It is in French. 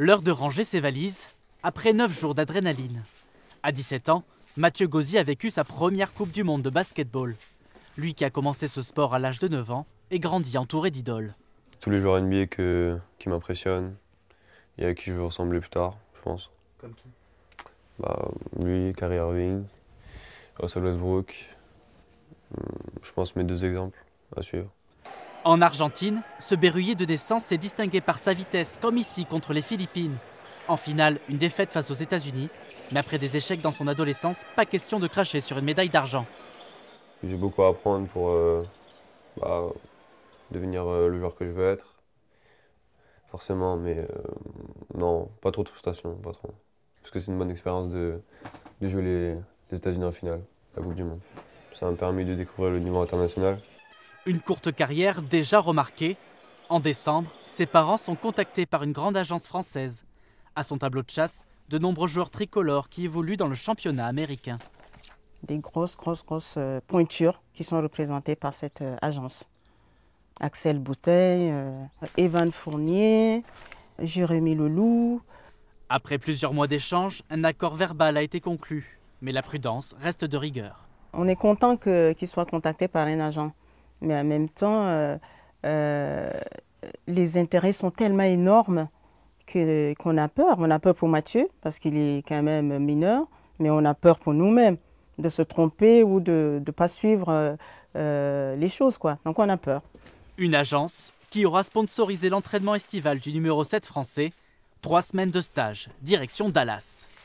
L'heure de ranger ses valises après 9 jours d'adrénaline. À 17 ans, Mathieu Gauzy a vécu sa première Coupe du Monde de basketball. Lui qui a commencé ce sport à l'âge de 9 ans et grandit entouré d'idoles. Tous les joueurs NBA qui m'impressionnent et à qui je veux ressembler plus tard, je pense. Comme qui bah, Lui, Kyrie Irving, Russell Westbrook. Hmm, je pense mes deux exemples à suivre. En Argentine, ce berruyer de naissance s'est distingué par sa vitesse comme ici contre les Philippines. En finale, une défaite face aux États-Unis, mais après des échecs dans son adolescence, pas question de cracher sur une médaille d'argent. J'ai beaucoup à apprendre pour euh, bah, devenir euh, le joueur que je veux être, forcément, mais euh, non, pas trop de frustration, pas trop. Parce que c'est une bonne expérience de, jouer les, les États-Unis en finale, la Coupe du Monde. Ça m'a permis de découvrir le niveau international. Une courte carrière déjà remarquée. En décembre, ses parents sont contactés par une grande agence française. À son tableau de chasse, de nombreux joueurs tricolores qui évoluent dans le championnat américain. Des grosses, grosses, grosses euh, pointures qui sont représentées par cette euh, agence. Axel Bouteille, euh, Evan Fournier, Jérémy Leloup. Après plusieurs mois d'échanges, un accord verbal a été conclu, mais la prudence reste de rigueur. On est content qu'il soit contacté par un agent mais en même temps, euh, euh, les intérêts sont tellement énormes qu'on a peur. On a peur pour Mathieu, parce qu'il est quand même mineur, mais on a peur pour nous-mêmes de se tromper ou de ne pas suivre euh, les choses. Quoi. Donc on a peur. Une agence qui aura sponsorisé l'entraînement estival du numéro 7 français. Trois semaines de stage, direction Dallas.